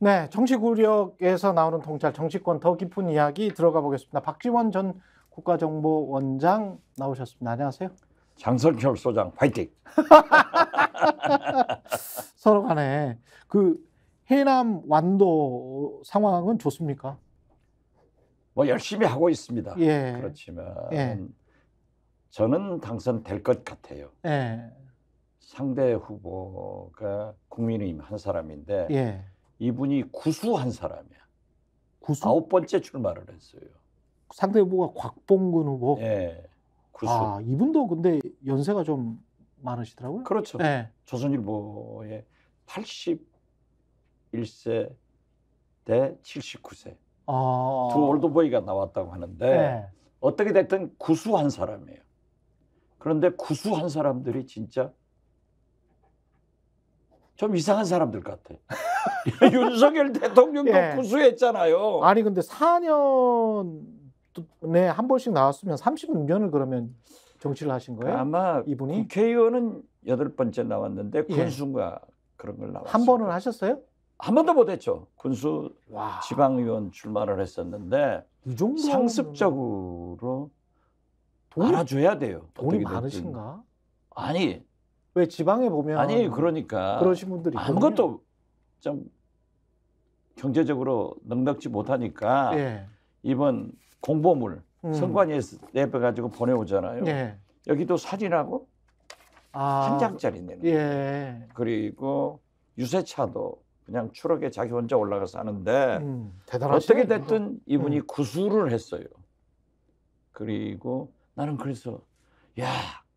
네, 정치구력에서 나오는 통찰, 정치권 더 깊은 이야기 들어가 보겠습니다. 박지원 전 국가정보원장 나오셨습니다. 안녕하세요. 장성철 소장 파이팅. 서로 간에 그 해남 완도 상황은 좋습니까? 뭐 열심히 하고 있습니다. 예. 그렇지만 예. 저는 당선될 것 같아요. 예. 상대 후보가 국민의힘 한 사람인데 예. 이분이 구수한 사람이야. 구수? 아홉 번째 출마를 했어요. 상대 후보가 곽봉근 후보. 예. 구수. 아 이분도 근데 연세가 좀 많으시더라고요. 그렇죠. 예. 조선일보에 81세 대 79세 아... 두 올드보이가 나왔다고 하는데 예. 어떻게 됐든 구수한 사람이에요. 그런데 구수한 사람들이 진짜 좀 이상한 사람들 같아. 윤석열 대통령도 예. 구수했잖아요. 아니 근데 4년에 한 번씩 나왔으면 36년을 그러면 정치를 하신 거예요? 아마 이분이 국회의원은 여덟 번째 나왔는데 군수가 예. 그런 걸 나왔어요. 한 번을 하셨어요? 한 번도 못했죠. 군수 와. 지방의원 출마를 했었는데 이 정도 상습적으로 돈 알아줘야 돼요. 돈이 많으신가? 아니 왜 지방에 보면 아니 그러니까 그러신 분들이 아무것도 좀 경제적으로 넉넉지 못하니까 예. 이번 공보물 음. 선관위에 서 내빼 가지고 보내오잖아요. 예. 여기도 사진하고 아, 한 장짜리 내는 예. 그리고 유세차도 그냥 추럭에 자기 혼자 올라가서 하는데 음, 어떻게 됐든 이분이 음. 구수를 했어요. 그리고 나는 그래서 야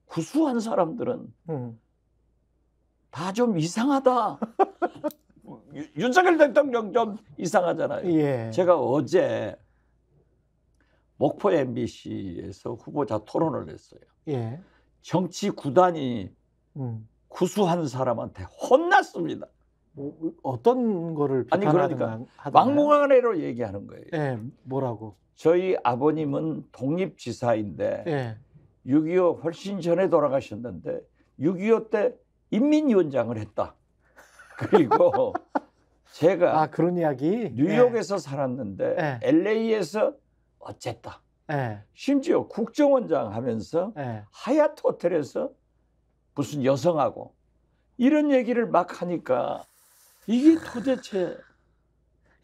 구수한 사람들은 음. 다좀 이상하다. 윤석열 대통령 좀 이상하잖아요. 예. 제가 어제 목포 MBC에서 후보자 토론을 했어요. 예. 정치 구단이 음. 구수한 사람한테 혼났습니다. 뭐, 어떤 거를 아니 그러니까 막무가내로 얘기하는 거예요. 예, 뭐라고? 저희 아버님은 독립지사인데 예. 6.25 훨씬 전에 돌아가셨는데 6.25 때 인민위원장을 했다. 그리고 제가 아 그런 이야기 뉴욕에서 예. 살았는데 예. LA에서 예. 어쨌다. 예. 심지어 국정원장 하면서 예. 하얏트 호텔에서 무슨 여성하고 이런 얘기를 막 하니까 이게 도대체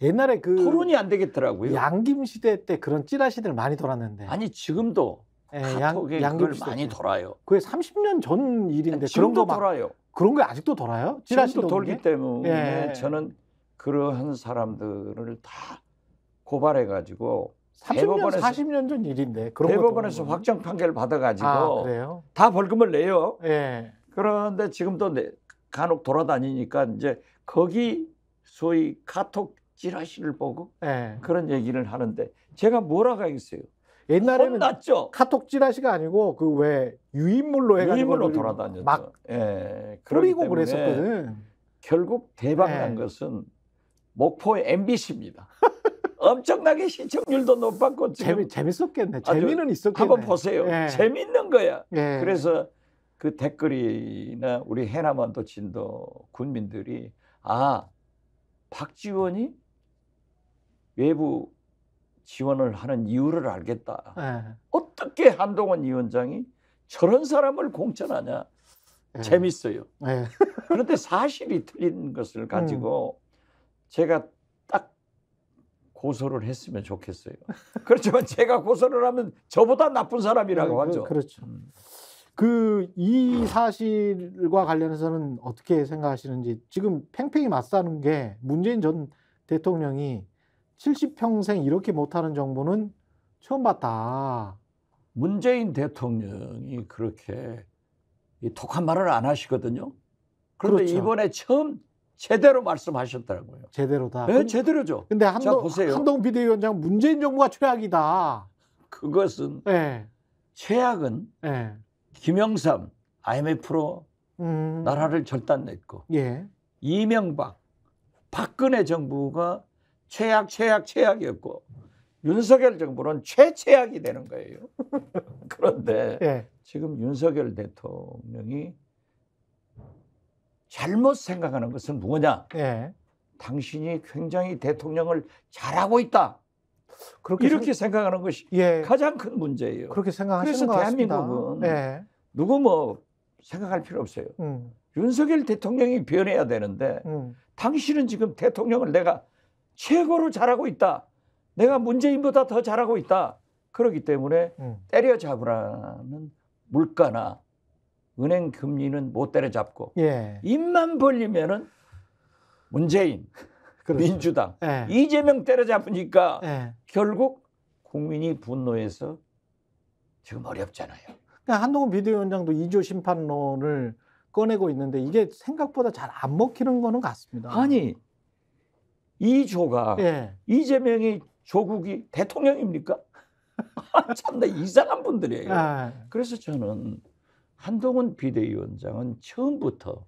옛날에 그 토론이 안 되겠더라고요. 양김 시대 때 그런 찌라시들 많이 돌았는데. 아니 지금도 예, 카톡에 양, 양을 많이 돌아요. 그게 30년 전 일인데 그런 거 막, 돌아요. 그런 게 아직도 돌아요? 찌라시도 돌기 때문에 예. 저는 그러한 사람들을 다 고발해 가지고 30년, 40년 전 일인데 그런 대법원에서 확정 판결 받아 가지고 아, 그다 벌금을 내요. 예. 그런데 지금도 간혹 돌아다니니까 이제 거기 소위 카톡 찌라시를 보고 예. 그런 얘기를 하는데 제가 뭐라고 하겠어요? 옛날에는 혼났죠. 카톡 찌라시가 아니고 그 왜 유인물로 해가지고 유임으로 돌아다녔죠. 막 예, 그리고 그랬었거든. 결국 대박 난 네. 것은 목포 MBC입니다. 엄청나게 시청률도 높았고 재미, 재밌었겠네. 재미는 있었겠네. 한번 보세요. 예. 재밌는 거야. 예. 그래서 그 댓글이나 우리 해남원도 진도 군민들이 아 박지원이 외부 지원을 하는 이유를 알겠다. 예. 어떻게 한동훈 위원장이 저런 사람을 공천하냐? 예. 재밌어요. 예. 그런데 사실이 틀린 것을 가지고 음. 제가 딱 고소를 했으면 좋겠어요. 그렇지만 제가 고소를 하면 저보다 나쁜 사람이라고 네, 그, 하죠. 그렇죠. 음. 그이 사실과 관련해서는 어떻게 생각하시는지 지금 팽팽히 맞서는 게 문재인 전 대통령이 70평생 이렇게 못하는 정부는 처음 봤다. 문재인 대통령이 그렇게 이 독한 말을 안 하시거든요. 그런데 그렇죠. 이번에 처음 제대로 말씀하셨더라고요. 제대로다. 네, 제대로죠. 근데 한동, 한동 비대위원장 문재인 정부가 최악이다. 그것은 네. 최악은 네. 김영삼 IMF로 음... 나라를 절단냈고 예. 이명박 박근혜 정부가 최악 최악 최악이었고 윤석열 정부는 최최악이 되는 거예요. 그런데 예. 지금 윤석열 대통령이 잘못 생각하는 것은 뭐냐? 예. 당신이 굉장히 대통령을 잘하고 있다. 그렇게 이렇게 생... 각하는 것이 예. 가장 큰 문제예요. 그렇게 생각하시는 그래서 대한민국은 예. 누구 뭐 생각할 필요 없어요. 음. 윤석열 대통령이 변해야 되는데 음. 당신은 지금 대통령을 내가 최고로 잘하고 있다. 내가 문재인보다 더 잘하고 있다. 그러기 때문에 음. 때려잡으라는 물가나 은행 금리는 못 때려잡고 예. 입만 벌리면은 문재인 그렇죠. 민주당 예. 이재명 때려잡으니까 예. 결국 국민이 분노해서 지금 어렵잖아요. 그러니 한동훈 비대위원장도 2조 심판론을 꺼내고 있는데 이게 생각보다 잘 안 먹히는 거는 같습니다. 아니 이조가 예. 이재명이 조국이 대통령입니까? 아, 참나 이상한 분들이에요. 아. 그래서 저는 한동훈 비대위원장은 처음부터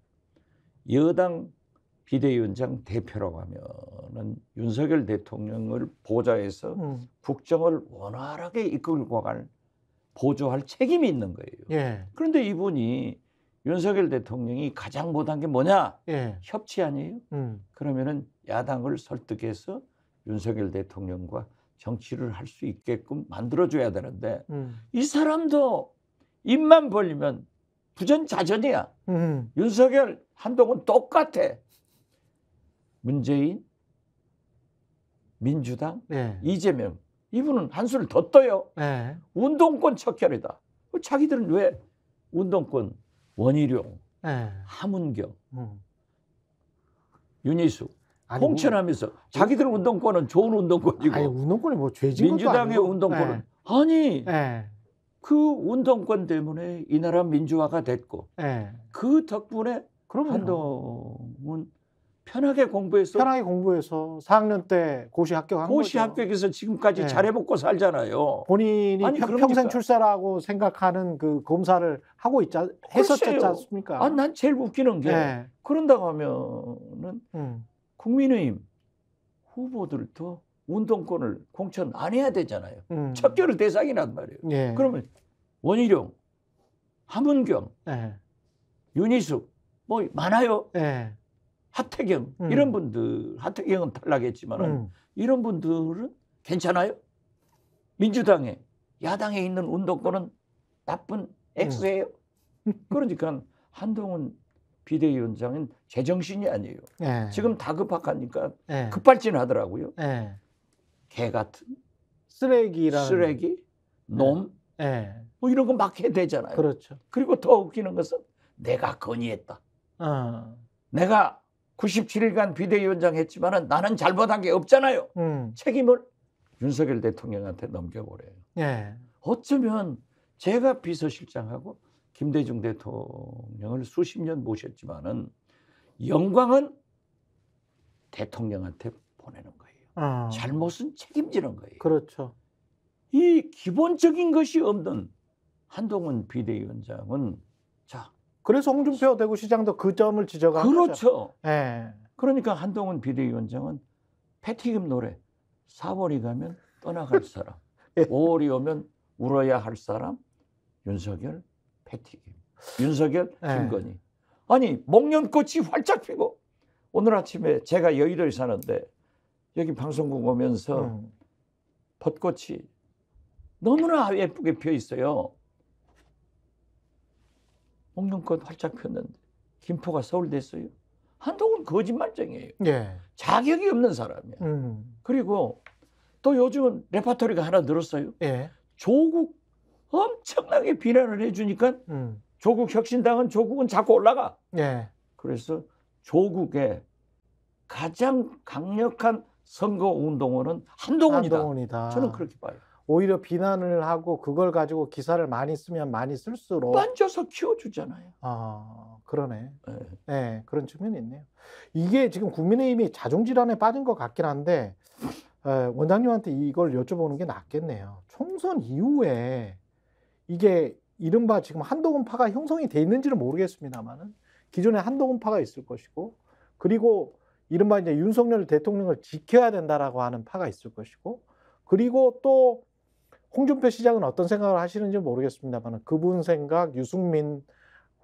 여당 비대위원장 대표라고 하면은 윤석열 대통령을 보좌해서 음. 국정을 원활하게 이끌고 갈 보조할 책임이 있는 거예요. 예. 그런데 이분이 윤석열 대통령이 가장 못한 게 뭐냐? 예. 협치 아니에요? 음. 그러면은 야당을 설득해서 윤석열 대통령과 정치를 할 수 있게끔 만들어줘야 되는데 음. 이 사람도 입만 벌리면 부전자전이야. 음. 윤석열 한동훈 똑같아. 문재인, 민주당, 네. 이재명 이분은 한술더 떠요. 네. 운동권 척결이다. 그 자기들은 왜 운동권 원희룡, 네. 하문경, 음. 윤희수 아니, 홍천하면서 뭐, 자기들 운동권은 좋은 운동권이고 아니, 운동권이 뭐 죄진 민주당의 운동권은 네. 아니 네. 그 운동권 때문에 이 나라 민주화가 됐고 네. 그 덕분에 그럼요. 한동은 편하게 공부해서 편하게 공부해서 4학년 때 고시 합격한 고시 거죠. 합격해서 지금까지 네. 예. 잘해 먹고 살잖아요. 본인이 아니, 평, 그러니까. 평생 출세라고 생각하는 그 검사를 하고 있자 했었지 않습니까? 아, 난 제일 웃기는 게 네. 그런다고 하면은 음. 국민의힘 후보들도 운동권을 공천 안 해야 되잖아요. 음. 척결을 대상이란 말이에요. 예. 그러면 원희룡, 함은경, 예. 윤희숙 뭐 많아요. 예. 하태경 음. 이런 분들 하태경은 탈락했지만 음. 이런 분들은 괜찮아요? 민주당에 야당에 있는 운동권은 나쁜 엑스예요. 음. 그러니까 한동훈 비대위원장은 제정신이 아니에요. 예. 지금 다급하니까 박 예. 급발진하더라고요. 예. 개 같은 쓰레기라는 쓰레기, 네. 놈, 네. 뭐 이런 거 막 해야 되잖아요. 그렇죠. 그리고 더 웃기는 것은 내가 건의했다. 어. 내가 97일간 비대위원장 했지만은 나는 잘못한 게 없잖아요. 음. 책임을 윤석열 대통령한테 넘겨버려요 예. 어쩌면 제가 비서실장하고 김대중 대통령을 수십 년 모셨지만은 영광은 대통령한테 보내는 거예요. 아. 잘못은 책임지는 거예요. 그렇죠. 이 기본적인 것이 없는 한동훈 비대위원장은 자 그래서 홍준표 대구시장도 그 점을 지적한 그렇죠. 예. 그러니까 한동훈 비대위원장은 패티김 노래 4월이 가면 떠나갈 사람, 예. 5월이 오면 울어야 할 사람 윤석열 패티김, 윤석열 예. 김건희. 예. 아니 목련꽃이 활짝 피고 오늘 아침에 제가 여의도에 사는데 여기 방송국 오면서 음. 벚꽃이 너무나 예쁘게 피어 있어요. 홍련꽃 활짝 폈는데 김포가 서울 됐어요. 한동훈 거짓말쟁이에요. 예. 자격이 없는 사람이야. 음. 그리고 또 요즘은 레파토리가 하나 늘었어요. 예. 조국 엄청나게 비난을 해주니까 음. 조국 혁신당은 조국은 자꾸 올라가. 예. 그래서 조국의 가장 강력한 선거 운동원은 한동훈이다. 한동훈이다. 저는 그렇게 봐요. 오히려 비난을 하고 그걸 가지고 기사를 많이 쓰면 많이 쓸수록 만져서 키워주잖아요. 아 그러네. 네. 네. 그런 측면이 있네요. 이게 지금 국민의힘이 자중질환에 빠진 것 같긴 한데 원장님한테 이걸 여쭤보는 게 낫겠네요. 총선 이후에 이게 이른바 지금 한동훈파가 형성이 돼 있는지는 모르겠습니다만은 기존에 한동훈파가 있을 것이고 그리고 이른바 이제 윤석열 대통령을 지켜야 된다라고 하는 파가 있을 것이고 그리고 또 홍준표 시장은 어떤 생각을 하시는지 모르겠습니다만 그분 생각, 유승민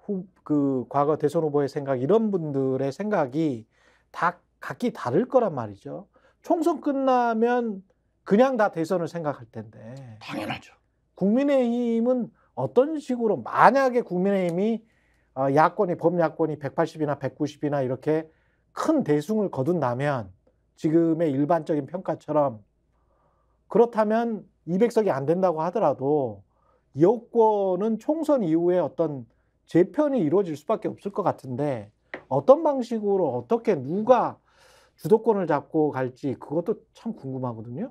후, 그 과거 대선 후보의 생각 이런 분들의 생각이 다 각기 다를 거란 말이죠. 총선 끝나면 그냥 다 대선을 생각할 텐데 당연하죠. 국민의힘은 어떤 식으로 만약에 국민의힘이 어, 야권이 범야권이 180이나 190이나 이렇게 큰 대승을 거둔다면 지금의 일반적인 평가처럼 그렇다면 200석이 안 된다고 하더라도 여권은 총선 이후에 어떤 재편이 이루어질 수밖에 없을 것 같은데 어떤 방식으로 어떻게 누가 주도권을 잡고 갈지 그것도 참 궁금하거든요.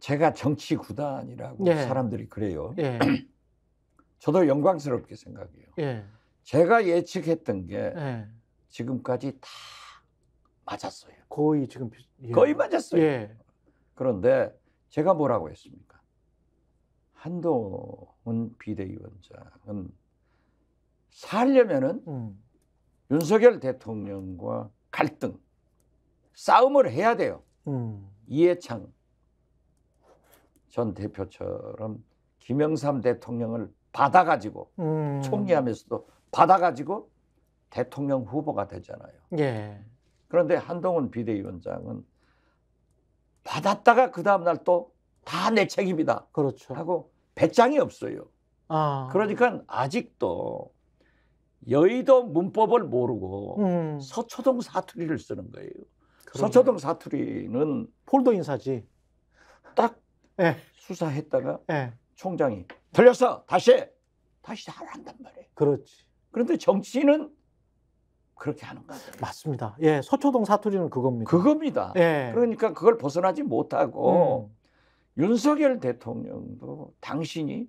제가 정치 구단이라고 예. 사람들이 그래요. 예. 저도 영광스럽게 생각해요. 예. 제가 예측했던 게 예. 지금까지 다 맞았어요. 거의 지금 예. 거의 맞았어요. 예. 그런데 제가 뭐라고 했습니까? 한동훈 비대위원장은 살려면은 음. 윤석열 대통령과 갈등, 싸움을 해야 돼요. 음. 이해창 전 대표처럼 김영삼 대통령을 받아가지고 음. 총리하면서도 받아가지고 대통령 후보가 되잖아요. 예. 그런데 한동훈 비대위원장은 받았다가 그 다음 날 또 다 내 책임이다. 그렇죠. 하고 배짱이 없어요. 아. 그러니까 아직도 여의도 문법을 모르고 음. 서초동 사투리를 쓰는 거예요. 그러네. 서초동 사투리는 폴더 인사지. 딱 네. 수사했다가 네. 총장이 들렸어 다시 다시 하란단 말이에요. 그렇지. 그런데 정치인은 그렇게 하는 거예 네. 맞습니다. 예, 서초동 사투리는 그겁니다. 그겁니다. 예. 그러니까 그걸 벗어나지 못하고 음. 윤석열 대통령도 당신이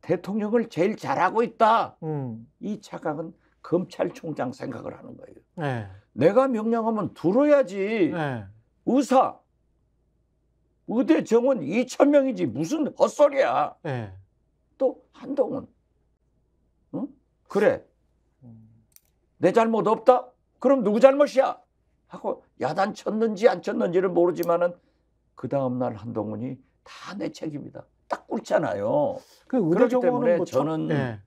대통령을 제일 잘하고 있다. 음. 이 착각은 검찰총장 생각을 하는 거예요. 예. 내가 명령하면 들어야지. 예. 의사, 의대 정원 2천 명이지 무슨 헛소리야. 예. 또 한동훈, 응? 그래 내 잘못 없다? 그럼 누구 잘못이야? 하고 야단 쳤는지 안 쳤는지를 모르지만은 그 다음날 한동훈이 다 내 책임이다. 딱 꿇잖아요. 그 그렇기 때문에 뭐 저는 네.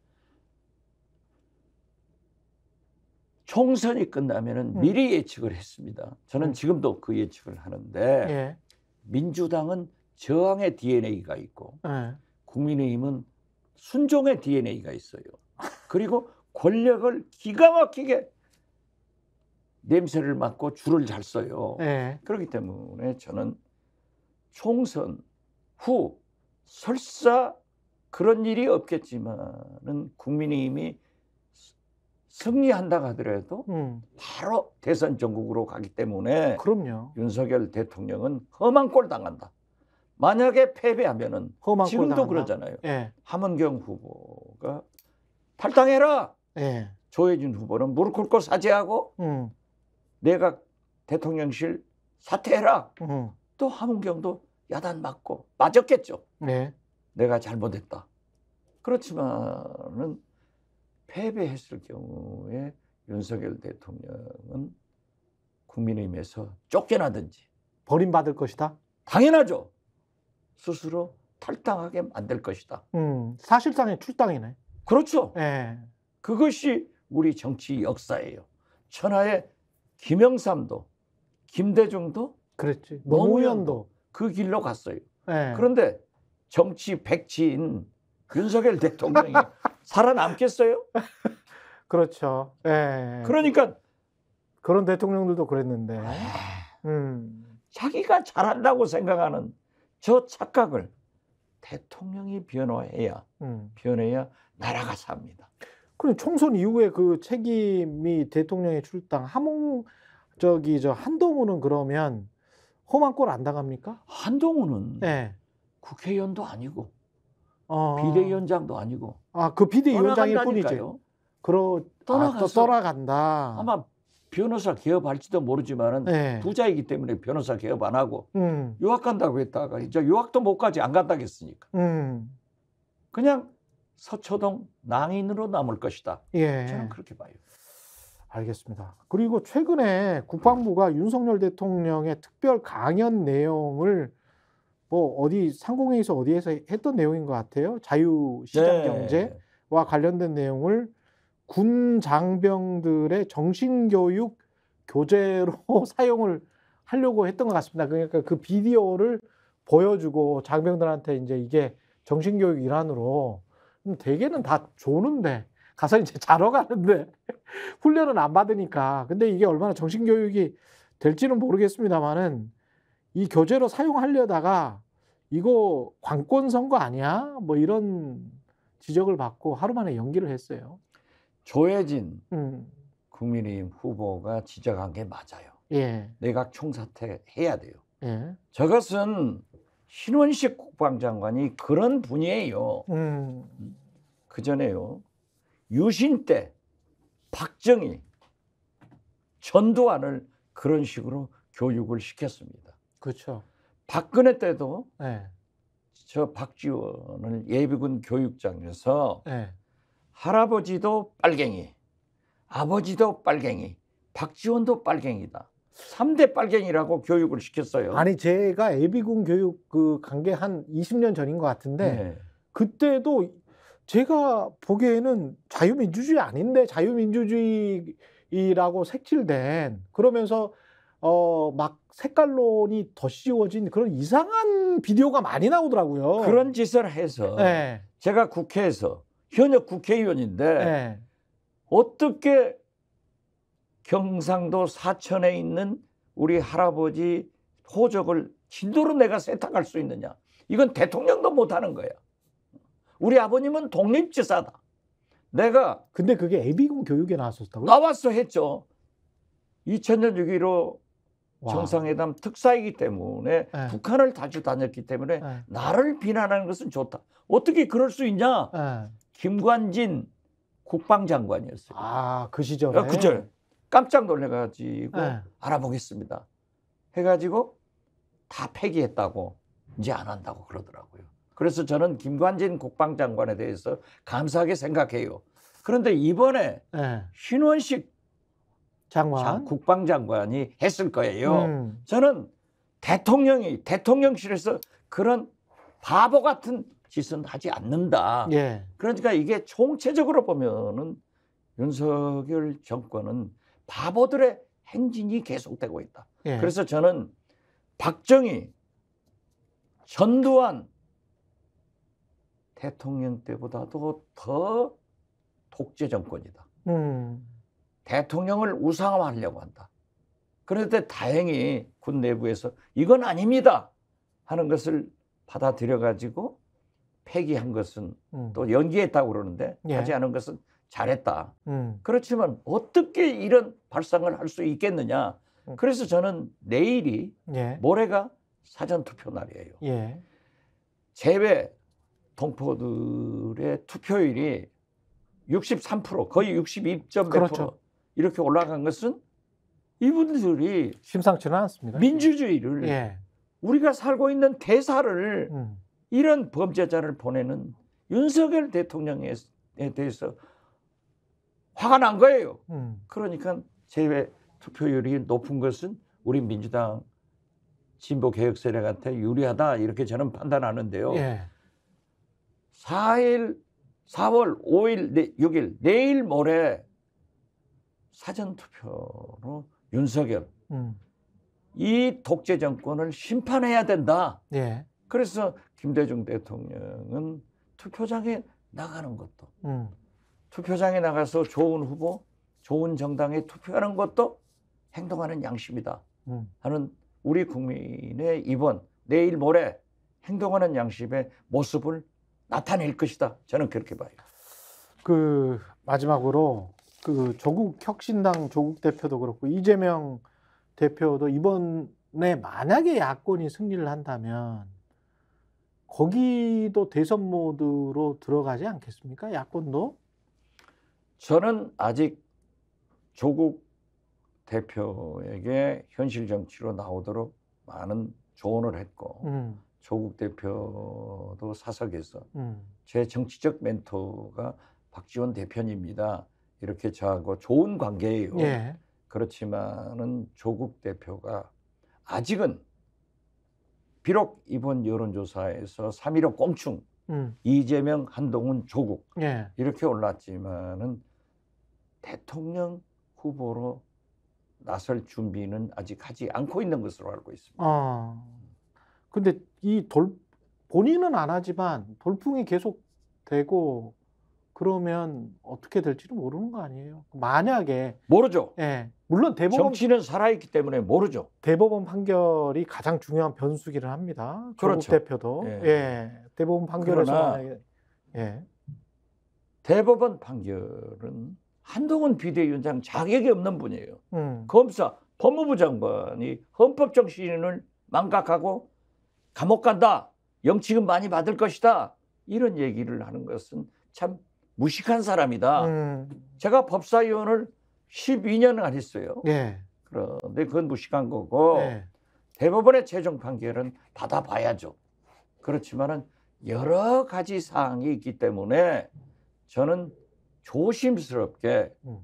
총선이 끝나면은 음. 미리 예측을 했습니다. 저는 음. 지금도 그 예측을 하는데 예. 민주당은 저항의 DNA가 있고 예. 국민의힘은 순종의 DNA가 있어요. 그리고 권력을 기가 막히게 냄새를 맡고 줄을 잘 써요. 네. 그렇기 때문에 저는 총선 후 설사 그런 일이 없겠지만은 국민의힘이 승리한다 하더라도 음. 바로 대선 전국으로 가기 때문에 그럼요. 윤석열 대통령은 험한 꼴 당한다. 만약에 패배하면은 지금도 당한 그러잖아요. 예. 함은경 후보가 탈당해라. 예. 조혜진 후보는 무릎 꿇고 사죄하고 음. 내가 대통령실 사퇴해라. 음. 또 함은경도 야단 맞고 맞았겠죠. 네. 내가 잘못했다. 그렇지만은 패배했을 경우에 윤석열 대통령은 국민의힘에서 쫓겨나든지 버림받을 것이다. 당연하죠. 스스로 탈당하게 만들 것이다. 음, 사실상의 출당이네. 그렇죠. 예. 그것이 우리 정치 역사예요. 천하의 김영삼도 김대중도 그랬지. 노무현도 그 길로 갔어요. 네. 그런데 정치 백지인 윤석열 대통령이 살아남겠어요? 그렇죠. 네. 그러니까 그런 대통령들도 그랬는데 아, 음. 자기가 잘한다고 생각하는 저 착각을 대통령이 변화해야 음. 변해야 나라가 삽니다. 그리 총선 이후에 그 책임이 대통령의 출당 함홍 저기 저 한동훈은 그러면 호한꼴안 당합니까? 한동훈은 네. 국회의원도 아니고 어... 비대위원장도 아니고 아 그 비대위원장일 뿐이죠. 그러 아, 떠나가서 아, 떠나간다. 아마 변호사 개업할지도 모르지만은 네. 부자이기 때문에 변호사 개업 안 하고 음. 유학 간다고 했다가 이제 유학도 못 가지 안 간다고 했으니까 음. 그냥 서초동 낭인으로 남을 것이다. 예. 저는 그렇게 봐요. 알겠습니다. 그리고 최근에 국방부가 윤석열 대통령의 특별 강연 내용을 뭐 어디 상공회의소 어디에서 했던 내용인 것 같아요. 자유시장 네. 경제와 관련된 내용을 군 장병들의 정신교육 교재로 사용을 하려고 했던 것 같습니다. 그러니까 그 비디오를 보여주고 장병들한테 이제 이게 정신교육 일환으로 대개는 다좋는데 가서 이제 자러 가는데 훈련은 안 받으니까 근데 이게 얼마나 정신 교육이 될지는 모르겠습니다만은 이 교재로 사용하려다가 이거 관권 선거 아니야? 뭐 이런 지적을 받고 하루 만에 연기를 했어요. 조혜진 음. 국민의힘 후보가 지적한 게 맞아요. 예. 내각 총사퇴 해야 돼요. 예. 저것은 신원식 국방장관이 그런 분이에요. 음. 그 전에요. 유신 때 박정희, 전두환을 그런 식으로 교육을 시켰습니다. 그렇죠. 박근혜 때도 네. 저 박지원을 예비군 교육장에서 네. 할아버지도 빨갱이, 아버지도 빨갱이, 박지원도 빨갱이다. 3대 빨갱이라고 교육을 시켰어요. 아니 제가 예비군 교육 그 관계 한 20년 전인 것 같은데 네. 그때도 제가 보기에는 자유민주주의 아닌데 자유민주주의라고 색칠된 그러면서 어막 색깔론이 더 씌워진 그런 이상한 비디오가 많이 나오더라고요. 그런 짓을 해서 네. 제가 국회에서 현역 국회의원인데 네. 어떻게 경상도 사천에 있는 우리 할아버지 호적을 진도로 내가 세탁할 수 있느냐. 이건 대통령도 못하는 거야. 우리 아버님은 독립지사다. 내가 근데 그게 애비군 교육에 나왔었다고요? 나왔어 했죠. 2000년 6.15 정상회담 특사이기 때문에 에. 네. 북한을 자주 다녔기 때문에 에. 네. 나를 비난하는 것은 좋다. 어떻게 그럴 수 있냐? 에. 네. 김관진 국방장관이었어요. 아, 그 시절에. 어, 그 시절. 깜짝 놀래가지고 네. 알아보겠습니다. 해가지고 다 폐기했다고 이제 안 한다고 그러더라고요. 그래서 저는 김관진 국방장관에 대해서 감사하게 생각해요. 그런데 이번에 네. 신원식 장관 장, 국방장관이 했을 거예요. 음. 저는 대통령이 대통령실에서 그런 바보 같은 짓은 하지 않는다. 예. 그러니까 이게 총체적으로 보면은 윤석열 정권은 바보들의 행진이 계속되고 있다. 예. 그래서 저는 박정희, 전두환 대통령 때보다도 더 독재 정권이다. 음. 대통령을 우상화하려고 한다. 그런데 다행히 군 내부에서 이건 아닙니다 하는 것을 받아들여 가지고 폐기한 것은 음. 또 연기했다고 그러는데 예. 하지 않은 것은 잘했다. 음. 그렇지만 어떻게 이런 발상을 할 수 있겠느냐. 음. 그래서 저는 내일이 예. 모레가 사전 투표 날이에요. 예. 재외 동포들의 투표율이 63% 거의 6 2점 그렇죠. 이렇게 올라간 것은 이분들이 심상치는 않습니다. 민주주의를 예. 우리가 살고 있는 대사를 음. 이런 범죄자를 보내는 윤석열 대통령에 대해서 화가 난 거예요. 음. 그러니까 제외 투표율이 높은 것은 우리 민주당 진보 개혁 세력한테 유리하다 이렇게 저는 판단하는데요. 예. 4일, 4월 5일, 6일 내일 모레 사전 투표로 윤석열 음. 이 독재 정권을 심판해야 된다. 예. 그래서 김대중 대통령은 투표장에 나가는 것도 음. 투표장에 나가서 좋은 후보, 좋은 정당에 투표하는 것도 행동하는 양심이다 음. 하는 우리 국민의 이번 내일 모레 행동하는 양심의 모습을 나타낼 것이다. 저는 그렇게 봐요. 그 마지막으로 그 조국 혁신당 조국 대표도 그렇고 이재명 대표도 이번에 만약에 야권이 승리를 한다면 거기도 대선 모드로 들어가지 않겠습니까? 야권도 저는 아직 조국 대표에게 현실 정치로 나오도록 많은 조언을 했고 음. 조국 대표도 사석에서 음. 제 정치적 멘토가 박지원 대표입니다. 이렇게 저하고 좋은 관계예요. 예. 그렇지만은 조국 대표가 아직은 비록 이번 여론조사에서 3.15 꼼충 음. 이재명 한동훈 조국 예. 이렇게 올랐지만은 대통령 후보로 나설 준비는 아직 하지 않고 있는 것으로 알고 있습니다. 아, 근데 이 돌, 본인은 안 하지만 돌풍이 계속 되고 그러면 어떻게 될지도 모르는 거 아니에요? 만약에 모르죠. 예, 물론 대법원 정치는 살아있기 때문에 모르죠. 대법원 판결이 가장 중요한 변수기를 합니다. 그렇죠. 대표도 예. 예 대법원 판결에서 만약에, 예. 대법원 판결은 한동훈 비대위원장 자격이 없는 분이에요. 음. 검사, 법무부 장관이 헌법 정신을 망각하고 감옥 간다. 영치금 많이 받을 것이다. 이런 얘기를 하는 것은 참 무식한 사람이다. 음. 제가 법사위원을 1 2년안 했어요. 네. 그런데 그건 무식한 거고 네. 대법원의 최종 판결은 받아봐야죠. 그렇지만은 여러 가지 사항이 있기 때문에 저는 조심스럽게 음.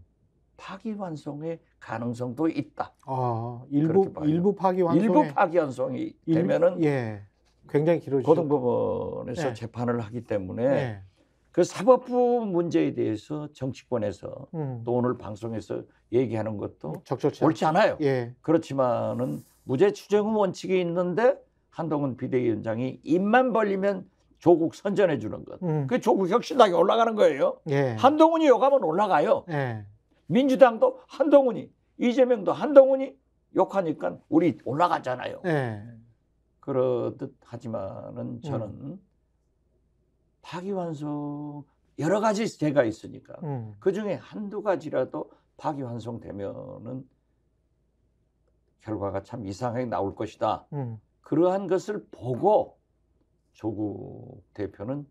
파기환송의 가능성도 있다. 아, 일부 일부 파기환송 일부 파기환송이 일부, 되면은 예. 굉장히 길어지죠. 고등법원에서 예. 재판을 하기 때문에 예. 그 사법부 문제에 대해서 정치권에서 음. 또 오늘 방송에서 얘기하는 것도 적절치 옳지 않아요. 예. 그렇지만은 무죄 추정 원칙이 있는데 한동훈 비대위원장이 입만 벌리면 조국 선전해 주는 것. 음. 그 조국 혁신당이 올라가는 거예요. 예. 한동훈이 욕하면 올라가요. 예. 민주당도 한동훈이 이재명도 한동훈이 욕하니까 우리 올라가잖아요. 예. 그렇듯 하지만은 음. 저는 음. 파기환송 여러 가지 죄가 있으니까 음. 그 중에 한두 가지라도 파기환송 되면은 결과가 참 이상하게 나올 것이다. 음. 그러한 것을 보고 조국 대표는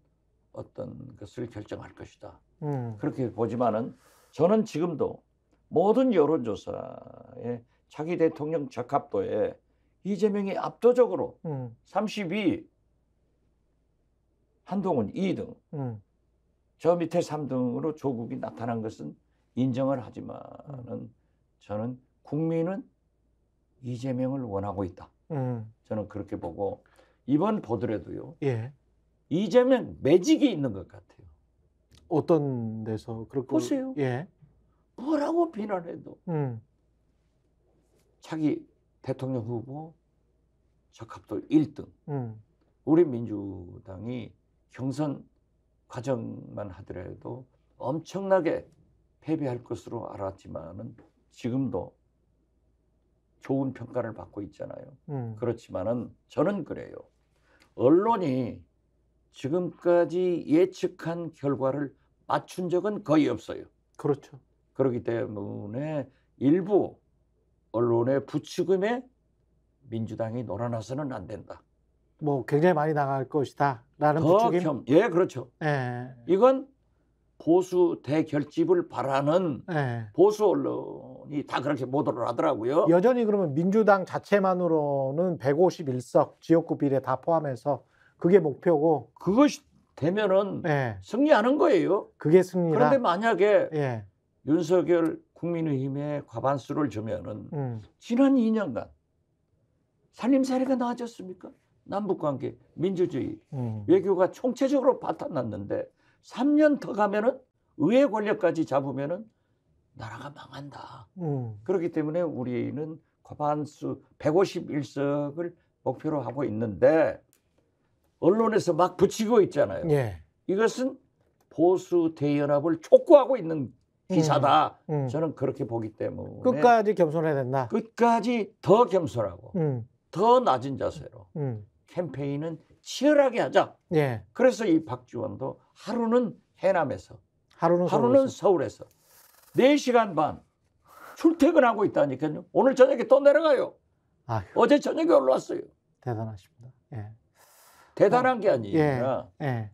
어떤 것을 결정할 것이다. 음. 그렇게 보지만은 저는 지금도 모든 여론조사에 자기 대통령 적합도에 이재명이 압도적으로 음. 32, 한동훈 2등, 음. 저 밑에 3등으로 조국이 나타난 것은 인정을 하지만은 저는 국민은 이재명을 원하고 있다. 음. 음. 저는 그렇게 보고 이번 보더라도요. 예. 이재명 매직이 있는 것 같아요. 어떤 데서 그렇게 보세요. 예. 뭐라고 비난해도 음. 자기 대통령 후보 적합도 1등. 음. 우리 민주당이 경선 과정만 하더라도 엄청나게 패배할 것으로 알았지만은 지금도 좋은 평가를 받고 있잖아요. 음. 그렇지만은 저는 그래요. 언론이 지금까지 예측한 결과를 맞춘 적은 거의 없어요. 그렇죠. 그렇기 때문에 일부 언론의 부추금에 민주당이 놀아나서는 안 된다. 뭐 굉장히 많이 나갈 것이다라는 부추김. 예, 그렇죠. 예. 이건 보수 대결집을 바라는 네. 보수 언론이 다 그렇게 보도를 하더라고요. 여전히 그러면 민주당 자체만으로는 151석 지역구 비례 다 포함해서 그게 목표고 그것이 되면은 네. 승리하는 거예요. 그게 승리다. 그런데 만약에 예. 윤석열 국민의힘의 과반수를 주면은 음. 지난 2년간 살림살이가 나아졌습니까? 남북관계, 민주주의, 음. 외교가 총체적으로 바탕났는데 3년 더 가면은 의회 권력까지 잡으면은 나라가 망한다. 음. 그렇기 때문에 우리는 과반수 151석을 목표로 하고 있는데 언론에서 막 붙이고 있잖아요. 예. 이것은 보수 대연합을 촉구하고 있는 기사다. 음. 음. 저는 그렇게 보기 때문에 끝까지 겸손해야 된다. 끝까지 더 겸손하고 음. 더 낮은 자세로 음. 캠페인은 치열하게 하자. 예. 그래서 이 박지원도 하루는 해남에서, 하루는, 하루는 서울에서. 4시간반 출퇴근하고 있다니까요. 오늘 저녁에 또 내려가요. 아휴. 어제 저녁에 올라왔어요. 대단하십니다. 예. 대단한 어, 게 아니라 예. 예.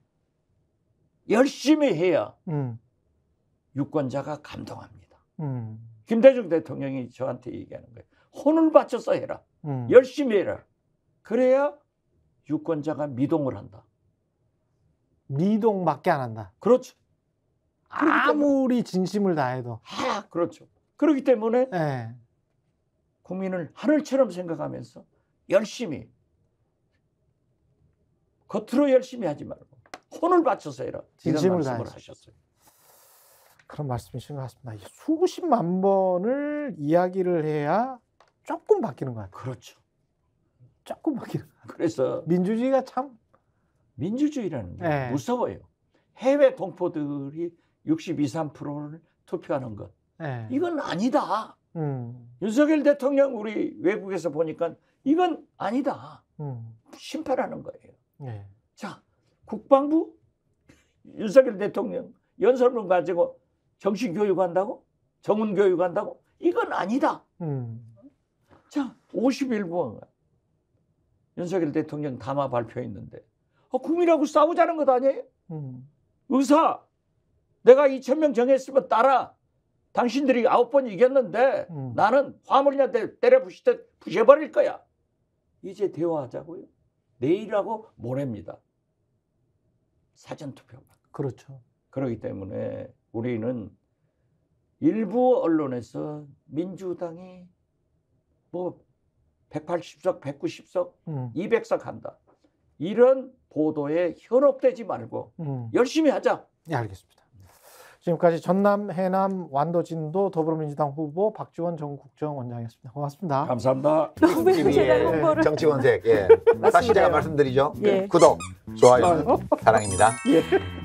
열심히 해야 음. 유권자가 감동합니다. 음. 김대중 대통령이 저한테 얘기하는 거예요. 혼을 바쳐서 해라. 음. 열심히 해라. 그래야 유권자가 미동을 한다. 미동밖에 안 한다. 그렇죠. 아무리 진심을 다해도. 아, 그렇죠. 그렇기 때문에 네. 국민을 하늘처럼 생각하면서 열심히 겉으로 열심히 하지 말고 혼을 바쳐서 해라. 진심을 다해서. 하셨어요. 그런 말씀이신 것 같습니다. 수십만 번을 이야기를 해야 조금 바뀌는 것 같아요. 그렇죠. 조금밖에. 그래서 민주주의가 참 민주주의라는 게 네. 무서워요. 해외 동포들이 62, 3%를 투표하는 것. 네. 이건 아니다. 음. 윤석열 대통령 우리 외국에서 보니까 이건 아니다. 음. 심판하는 거예요. 네. 자, 국방부 윤석열 대통령 연설문 가지고 정신 교육한다고? 정훈 교육한다고? 이건 아니다. 음. 자, 51번 윤석열 대통령 담화 발표했는데 어, 국민하고 싸우자는 것 아니에요? 음. 의사 내가 2천 명 정했으면 따라 당신들이 아홉 번 이겼는데 음. 나는 화물이나 때려 부시듯 부셔버릴 거야. 이제 대화하자고요. 내일하고 모레입니다. 사전투표가. 그렇죠. 그렇기 때문에 우리는 일부 언론에서 민주당이 뭐 180석, 190석, 음. 200석 한다. 이런 보도에 현혹되지 말고 음. 열심히 하자. 네, 알겠습니다. 지금까지 전남, 해남, 완도, 진도 더불어민주당 후보 박지원 전 국정원장이었습니다. 고맙습니다. 감사합니다. 정치 원색. 예. 예. 다시 제가 말씀드리죠. 예. 구독, 좋아요, 어. 사랑입니다. 예.